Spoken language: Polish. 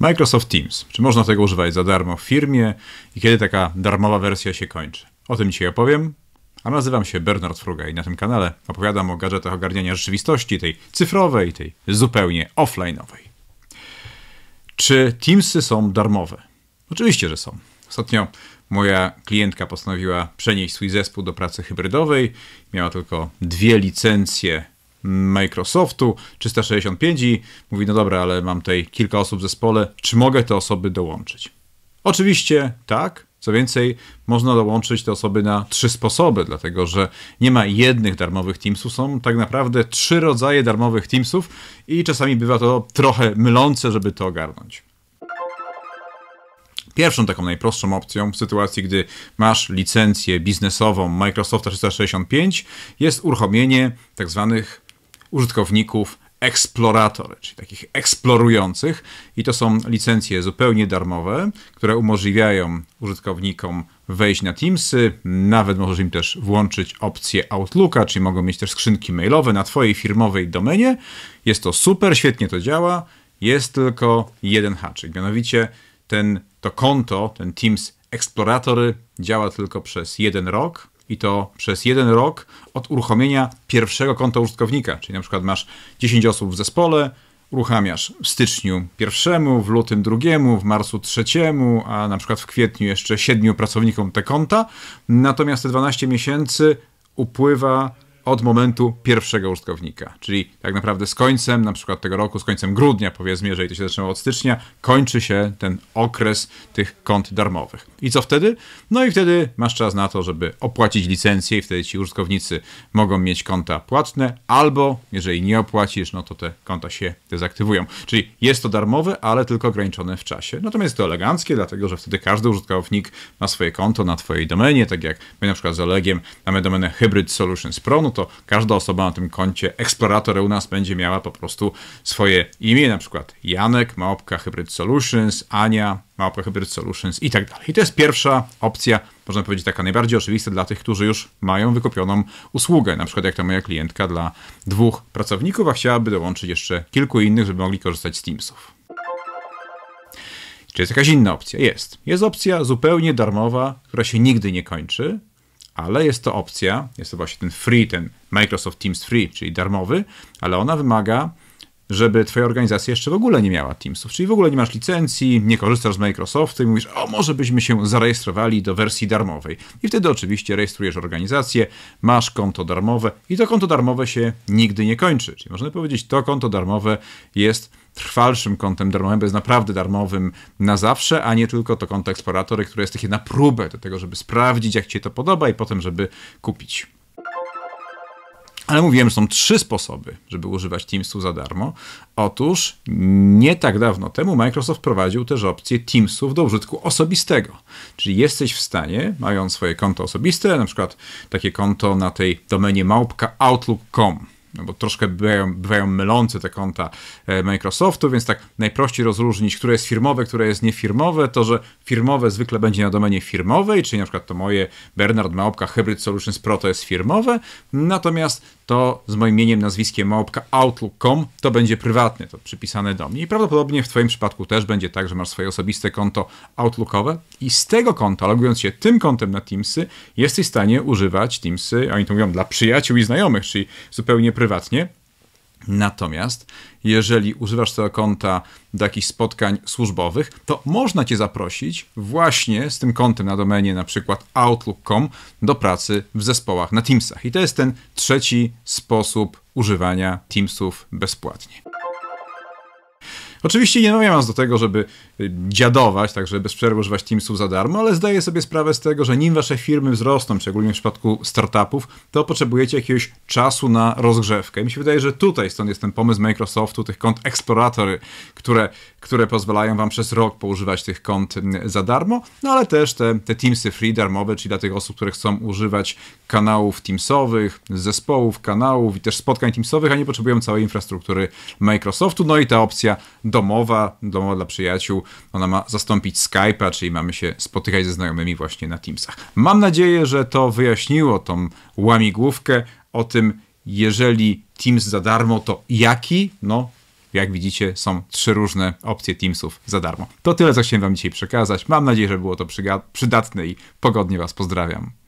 Microsoft Teams. Czy można tego używać za darmo w firmie i kiedy taka darmowa wersja się kończy? O tym dzisiaj opowiem. A nazywam się Bernard Fruga i na tym kanale opowiadam o gadżetach ogarniania rzeczywistości, tej cyfrowej, tej zupełnie offline'owej. Czy Teamsy są darmowe? Oczywiście, że są. Ostatnio moja klientka postanowiła przenieść swój zespół do pracy hybrydowej. Miała tylko dwie licencje Microsoftu 365 i mówi, no dobra, ale mam tutaj kilka osób w zespole, czy mogę te osoby dołączyć? Oczywiście tak, co więcej, można dołączyć te osoby na trzy sposoby, dlatego że nie ma jednych darmowych Teamsów, są tak naprawdę trzy rodzaje darmowych Teamsów i czasami bywa to trochę mylące, żeby to ogarnąć. Pierwszą taką najprostszą opcją w sytuacji, gdy masz licencję biznesową Microsofta 365 jest uruchomienie tak zwanych użytkowników Explorator, czyli takich eksplorujących, i to są licencje zupełnie darmowe, które umożliwiają użytkownikom wejść na Teamsy, nawet możesz im też włączyć opcję Outlooka, czyli mogą mieć też skrzynki mailowe na twojej firmowej domenie. Jest to super, świetnie to działa, jest tylko jeden haczyk, mianowicie ten, to konto, ten Teams Exploratory działa tylko przez jeden rok, i to przez jeden rok od uruchomienia pierwszego konta użytkownika. Czyli na przykład masz 10 osób w zespole, uruchamiasz w styczniu pierwszemu, w lutym drugiemu, w marcu trzeciemu, a na przykład w kwietniu jeszcze siedmiu pracownikom te konta. Natomiast te 12 miesięcy upływa od momentu pierwszego użytkownika. Czyli tak naprawdę z końcem na przykład tego roku, z końcem grudnia powiedzmy, jeżeli to się zaczęło od stycznia, kończy się ten okres tych kont darmowych. I co wtedy? No i wtedy masz czas na to, żeby opłacić licencję i wtedy ci użytkownicy mogą mieć konta płatne albo jeżeli nie opłacisz, no to te konta się dezaktywują. Czyli jest to darmowe, ale tylko ograniczone w czasie. Natomiast to eleganckie, dlatego że wtedy każdy użytkownik ma swoje konto na twojej domenie, tak jak my na przykład z Olegiem mamy domenę Hybrid Solutions Pro, no no to każda osoba na tym koncie eksplorator u nas będzie miała po prostu swoje imię, na przykład Janek, małpka Hybrid Solutions, Ania, małpka Hybrid Solutions i tak dalej. I to jest pierwsza opcja, można powiedzieć taka najbardziej oczywista dla tych, którzy już mają wykupioną usługę, na przykład jak ta moja klientka dla dwóch pracowników, a chciałaby dołączyć jeszcze kilku innych, żeby mogli korzystać z Teamsów. Czy jest jakaś inna opcja? Jest. Jest opcja zupełnie darmowa, która się nigdy nie kończy, ale jest to opcja, jest to właśnie ten free, ten Microsoft Teams Free, czyli darmowy, ale ona wymaga żeby twoja organizacja jeszcze w ogóle nie miała Teamsów, czyli w ogóle nie masz licencji, nie korzystasz z Microsoftu i mówisz, o może byśmy się zarejestrowali do wersji darmowej. I wtedy oczywiście rejestrujesz organizację, masz konto darmowe i to konto darmowe się nigdy nie kończy. Czyli można powiedzieć, to konto darmowe jest trwalszym kontem darmowym, jest naprawdę darmowym na zawsze, a nie tylko to konto eksploratory, które jest takie na próbę do tego, żeby sprawdzić, jak Cię to podoba i potem, żeby kupić. Ale mówiłem, że są trzy sposoby, żeby używać Teamsu za darmo. Otóż nie tak dawno temu Microsoft wprowadził też opcję Teamsów do użytku osobistego. Czyli jesteś w stanie, mając swoje konto osobiste, na przykład takie konto na tej domenie małpka outlook.com, no bo troszkę bywają, bywają mylące te konta e, Microsoftu, więc tak najprościej rozróżnić, które jest firmowe, które jest niefirmowe, to, że firmowe zwykle będzie na domenie firmowej, czyli na przykład to moje Bernard Małpka Hybrid Solutions Pro to jest firmowe, natomiast to z moim imieniem, nazwiskiem Małpka Outlook.com to będzie prywatne, to przypisane do mnie i prawdopodobnie w Twoim przypadku też będzie tak, że masz swoje osobiste konto Outlookowe i z tego konta, logując się tym kontem na Teamsy, jesteś w stanie używać Teamsy, oni to mówią dla przyjaciół i znajomych, czyli zupełnie prywatnie. Natomiast jeżeli używasz tego konta do jakichś spotkań służbowych, to można cię zaprosić właśnie z tym kontem na domenie na przykład outlook.com do pracy w zespołach na Teamsach. I to jest ten trzeci sposób używania Teamsów bezpłatnie. Oczywiście nie mam do tego, żeby y, dziadować, także bez przerwy używać Teamsów za darmo, ale zdaję sobie sprawę z tego, że nim wasze firmy wzrosną, szczególnie w przypadku startupów, to potrzebujecie jakiegoś czasu na rozgrzewkę. I mi się wydaje, że tutaj stąd jest ten pomysł Microsoftu, tych kont Exploratory, które, które pozwalają wam przez rok poużywać tych kont za darmo, no ale też te, te Teamsy free darmowe, czyli dla tych osób, które chcą używać kanałów Teamsowych, zespołów, kanałów i też spotkań Teamsowych, a nie potrzebują całej infrastruktury Microsoftu. No i ta opcja domowa, domowa dla przyjaciół. Ona ma zastąpić Skype'a, czyli mamy się spotykać ze znajomymi właśnie na Teamsach. Mam nadzieję, że to wyjaśniło tą łamigłówkę o tym, jeżeli Teams za darmo, to jaki? No, jak widzicie, są trzy różne opcje Teamsów za darmo. To tyle, co chciałem Wam dzisiaj przekazać. Mam nadzieję, że było to przydatne i pogodnie Was pozdrawiam.